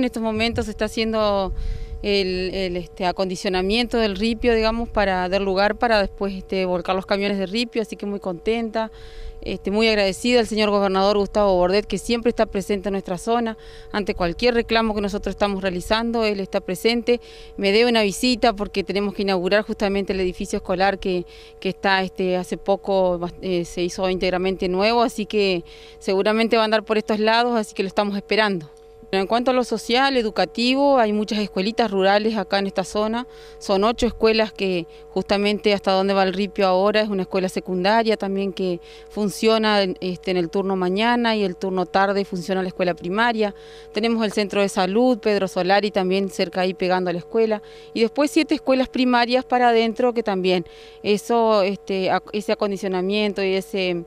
En estos momentos se está haciendo el, este, acondicionamiento del ripio, digamos, para dar lugar para después este, volcar los camiones de ripio, así que muy contenta, este, muy agradecida al señor gobernador Gustavo Bordet, que siempre está presente en nuestra zona, ante cualquier reclamo que nosotros estamos realizando, él está presente, me debe una visita porque tenemos que inaugurar justamente el edificio escolar que, está hace poco, eh, se hizo íntegramente nuevo, así que seguramente va a andar por estos lados, así que lo estamos esperando. En cuanto a lo social, educativo, hay muchas escuelitas rurales acá en esta zona. Son ocho escuelas que justamente hasta donde va el ripio ahora es una escuela secundaria también que funciona este, en el turno mañana y el turno tarde funciona la escuela primaria. Tenemos el centro de salud, Pedro Solari también cerca ahí pegando a la escuela. Y después siete escuelas primarias para adentro que también eso, este, ese acondicionamiento y ese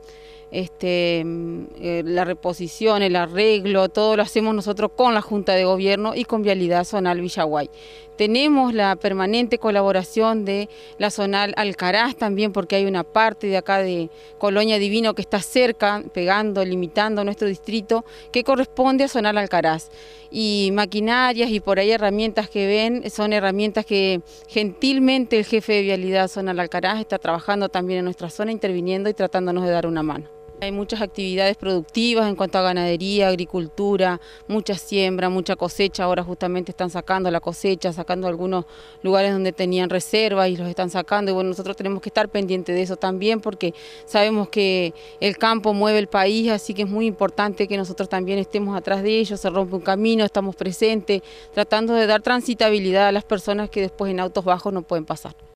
este, mm, eh, la reposición, el arreglo, todo lo hacemos nosotros con la Junta de Gobierno y con Vialidad Zonal Villaguay. Tenemos la permanente colaboración de la Zonal Alcaraz también, porque hay una parte de acá de Colonia Divino que está cerca, pegando, limitando nuestro distrito, que corresponde a Zonal Alcaraz. Y maquinarias y por ahí herramientas que ven, son herramientas que gentilmente el jefe de Vialidad Zonal Alcaraz está trabajando también en nuestra zona, interviniendo y tratándonos de dar una mano. Hay muchas actividades productivas en cuanto a ganadería, agricultura, mucha siembra, mucha cosecha. Ahora justamente están sacando la cosecha, sacando algunos lugares donde tenían reservas y los están sacando. Y bueno, nosotros tenemos que estar pendientes de eso también porque sabemos que el campo mueve el país, así que es muy importante que nosotros también estemos atrás de ellos, se rompe un camino, estamos presentes, tratando de dar transitabilidad a las personas que después en autos bajos no pueden pasar.